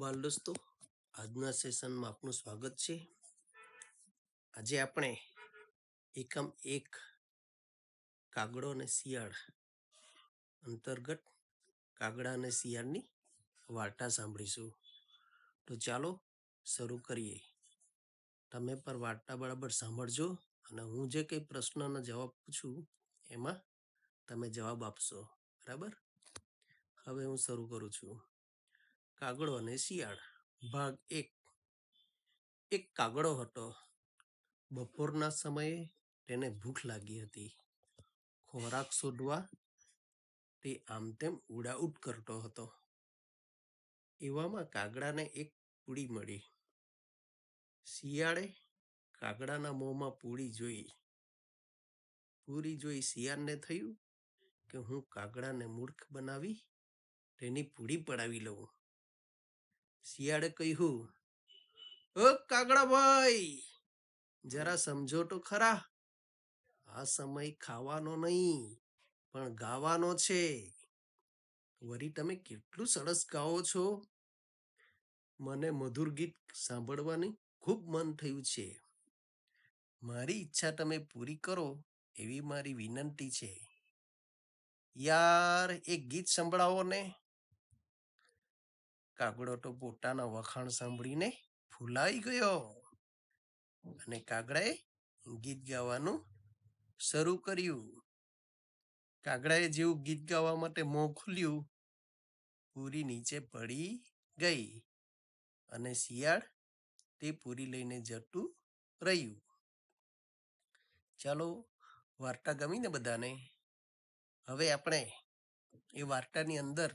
બાલ દોસ્તો આજના સેશનમાં આપનું સ્વાગત છે આજે આપણે એકમ એક કાગડો અને શિયાળ અંતર્ગત કાગડા અને શિયાળની વાર્તા સાંભળીશું તો ચાલો શરૂ કરીએ તમે પર વાર્તા બરાબર સાંભળજો અને હું જે કંઈ પ્રશ્નનો જવાબ પૂછું એમાં તમે જવાબ આપશો બરાબર હવે હું શરૂ કરું છું કાગડો અને શિયાળ ભાગ એક એક કાગડો હતો બપોરના સમયે તેને ભૂખ લાગી હતી ખોરાક શોધવા તે આમ તેમ ઉડાઉટ કરતો હતો એવામાં કાગડાને એક પૂડી મળી શિયાળે કાગડાના મોંમાં પૂડી જોઈ પૂરી જોઈ શિયાળને થયું કે હું કાગડાને મૂર્ખ બનાવી તેની પૂડી પડાવી લઉં શિયાળે કહ્યું ઓ ભાઈ જરા સમજો તો ખરા આ સમય ખાવાનો નહીં પણ ગાવાનો છે વરી તમે કેટલું સરસ ગાઓ છો મને મધુર ગીત સાંભળવાની ખૂબ મન થયું છે મારી ઈચ્છા તમે પૂરી કરો એવી મારી વિનંતી છે યાર એક ગીત સંભળાવો ને કાગડો તો પોતાના વખાણ સાંભળીને ફૂલાઈ ગયો અને કાગડાએ ગીત ગાવાનું શરૂ કર્યું કાગડાએ જેવું ગીત ગાવા માટે મો ખુલ્યું પૂરી નીચે પડી ગઈ અને શિયાળ તે પૂરી લઈને જતું રહ્યું ચાલો વાર્તા ગમી ને બધાને હવે આપણે એ વાર્તાની અંદર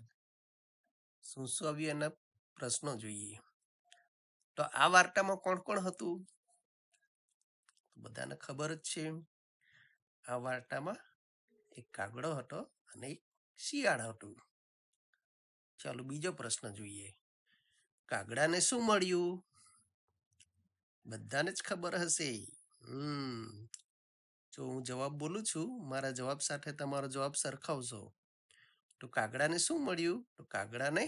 શું શું આવ્યું એના પ્રશ્નો જોઈએ તો આ વાર્તામાં કોણ કોણ હતું બધાને ખબર જ છે આ વાર્તામાં એક કાગડો હતો અને એક શિયાળ હતું ચાલો બીજો પ્રશ્ન જોઈએ કાગડાને શું મળ્યું બધાને જ ખબર હશે હમ જો હું જવાબ બોલું છું મારા જવાબ સાથે તમારો જવાબ સરખાવશો તો કાગડાને શું મળ્યું તો કાગડાને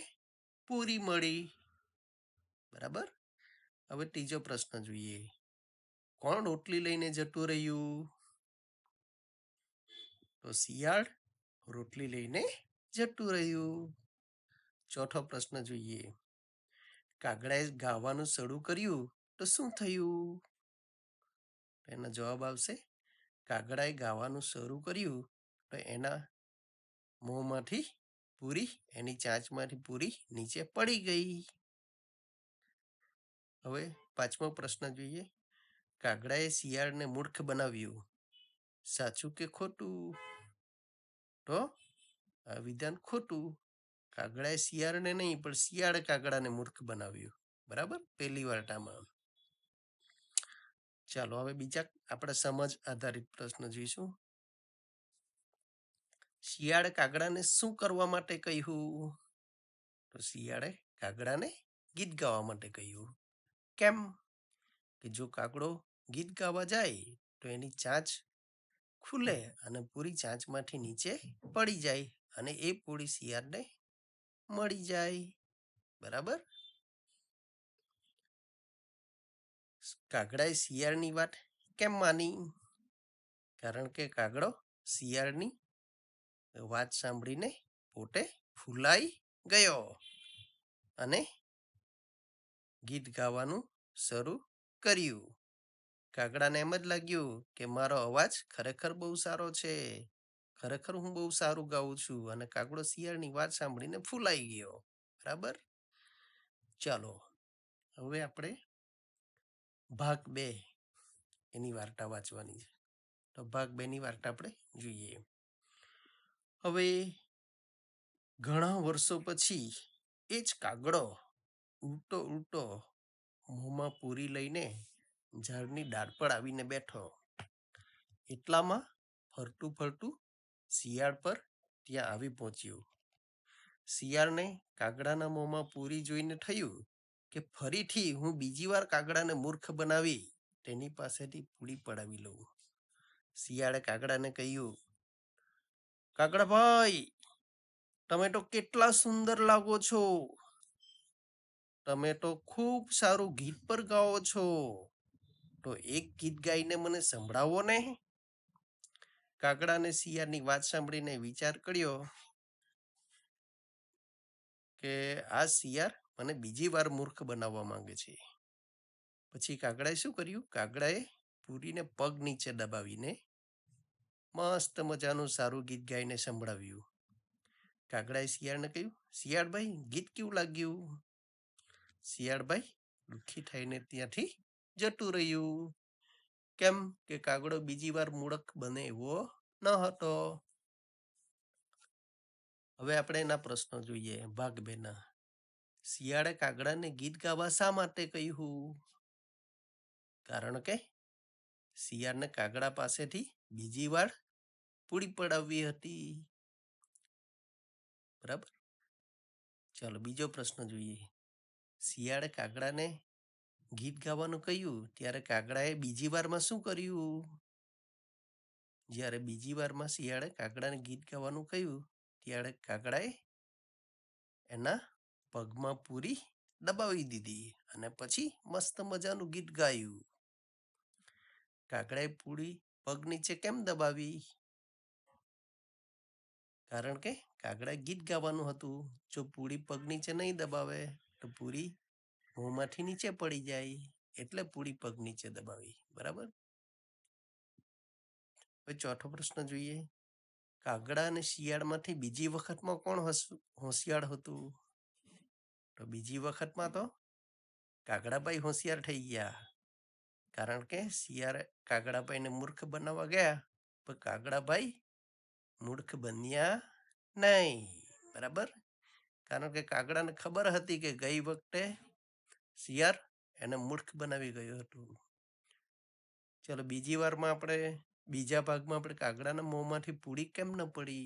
પૂરી મળી બરાબર હવે ત્રીજો પ્રશ્ન જોઈએ કોણ રોટલી લઈને જતું રહ્યું તો શિયાળ રોટલી લઈને જતું રહ્યું ચોથો પ્રશ્ન જોઈએ કાગડાએ ગાવાનું શરૂ કર્યું તો શું થયું એનો જવાબ આવશે કાગડાએ ગાવાનું શરૂ કર્યું તો એના મોંમાંથી પૂરી એની ચાંચમાંથી પૂરી નીચે પડી ગઈ હવે પાંચમો પ્રશ્ન જોઈએ કાગડાએ શિયાળને મૂર્ખ બનાવ્યું સાચું કે ખોટું તો આ વિધાન ખોટું કાગડાએ શિયાળને નહીં પણ શિયાળે કાગડાને મૂર્ખ બનાવ્યું બરાબર પહેલી વાર્તામાં ચાલો હવે બીજા આપણા સમજ આધારિત પ્રશ્ન જોઈશું શિયાળે કાગડાને શું કરવા માટે કહ્યું તો શિયાળે કાગડાને ગીત ગાવા માટે કહ્યું કેમ કે જો કાગડો ગીત ગાવા જાય તો એની ચાંચ ખુલે અને પૂરી ચાંચમાંથી નીચે પડી જાય અને એ પૂરી શિયાળને મળી જાય બરાબર કાગડાએ શિયાળની વાત કેમ માની કારણ કે કાગડો શિયાળની વાત સાંભળીને પોતે ફૂલાઈ ગયો અને ગીત ગાવાનું શરૂ કર્યું કાગડાને એમ જ લાગ્યું કે મારો અવાજ ખરેખર બહુ સારો છે ખરેખર હું બહુ સારું ગાઉં છું અને કાગડો શિયાળની વાત સાંભળીને ફૂલાઈ ગયો બરાબર ચાલો હવે આપણે ભાગ બે એની વાર્તા વાંચવાની છે તો ભાગ બેની વાર્તા આપણે જોઈએ હવે ઘણા વર્ષો પછી એ જ કાગડો ઉલટો ઉલટો મોંમાં પૂરી લઈને ઝાડની ડાળ પર આવીને બેઠો એટલામાં ફરતું ફરતું શિયાળ પર ત્યાં આવી પહોંચ્યું શિયાળને કાગડાના મોંમાં પૂરી જોઈને થયું કે ફરીથી હું બીજી વાર કાગડાને મૂર્ખ બનાવી તેની પાસેથી પૂરી પડાવી લઉં શિયાળે કાગડાને કહ્યું કાગડાભાઈ તમે તો કેટલા સુંદર લાગો છો તમે તો ખૂબ સારું ગીત પર ગાઓ છો તો એક ગીત ગાઈને મને સંભળાવો ને કાગડાને શિયાળની વાત સાંભળીને વિચાર કર્યો કે આ શિયાર મને બીજી વાર મૂર્ખ બનાવવા માંગે છે પછી કાગડાએ શું કર્યું કાગડાએ પૂરીને પગ નીચે દબાવીને મસ્ત મજાનું સારું ગીત ગાઈને સંભળાવ્યું કાગડાએ શિયાળને કહ્યું શિયાળભાઈ ગીત કેવું લાગ્યું શિયાળભાઈ દુઃખી થઈને ત્યાંથી જતું રહ્યું કેમ કે કાગડો બીજી વાર મૂળક બને એવો ન હતો હવે આપણે એના પ્રશ્નો જોઈએ ભાગ બેના શિયાળે કાગડાને ગીત ગાવા શા માટે કહ્યું કારણ કે શિયાળને કાગડા પાસેથી બીજી વાર પૂરી પડાવી હતી બરાબર ચાલો બીજો પ્રશ્ન જોઈએ શિયાળે કાગડાને ગીત ગાવાનું કહ્યું ત્યારે કાગડાએ બીજી વારમાં શું કર્યું જ્યારે બીજી વારમાં શિયાળે કાગડાને ગીત ગાવાનું કહ્યું ત્યારે કાગડાએ એના પગમાં પૂરી દબાવી દીધી અને પછી મસ્ત મજાનું ગીત ગાયું કાગડાએ પૂરી પગ નીચે કેમ દબાવી કારણ કે કાગડા ગીત ગાવાનું હતું જો પૂરી પગ નીચે નહીં દબાવે તો પૂરી મોંમાંથી નીચે પડી જાય એટલે પૂરી પગ નીચે દબાવી બરાબર ચોથો પ્રશ્ન જોઈએ કાગડા અને શિયાળમાંથી બીજી વખતમાં કોણ હોશિયાળ હતું તો બીજી વખતમાં તો કાગડાભાઈ હોશિયાર થઈ ગયા કારણ કે શિયાળ કાગડાભાઈને મૂર્ખ બનાવવા ગયા પણ કાગડાભાઈ મૂર્ખ બન્યા નહીં બરાબર કારણ કે કાગડાને ખબર હતી કે ગઈ વખતે શિયાર એને મૂર્ખ બનાવી ગયું હતું ચલો બીજી વારમાં આપણે બીજા ભાગમાં આપણે કાગડાના મોંમાંથી પૂડી કેમ ન પડી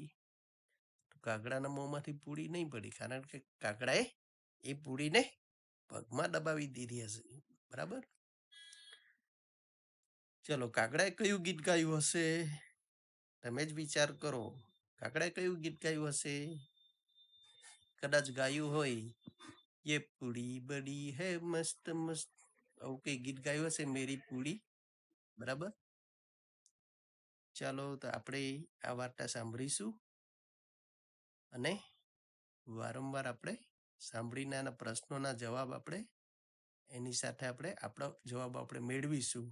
કાગડાના મોંમાંથી પૂડી નહીં પડી કારણ કે કાગડાએ એ પૂડીને પગમાં દબાવી દીધી હશે બરાબર ચલો કાગડાએ કયું ગીત ગાયું હશે તમે જ વિચાર કરો કાકડાએ કયું ગીત ગાયું હશે કદાચ ગાયું હોય ये પૂડી બડી હે મસ્ત મસ્ત આવું કઈ ગીત ગાયું હશે મેરી પૂડી બરાબર ચાલો તો આપણે આ વાર્તા સાંભળીશું અને વારંવાર આપણે સાંભળીને આના પ્રશ્નોના જવાબ આપણે એની સાથે આપણે આપણો જવાબ આપણે મેળવીશું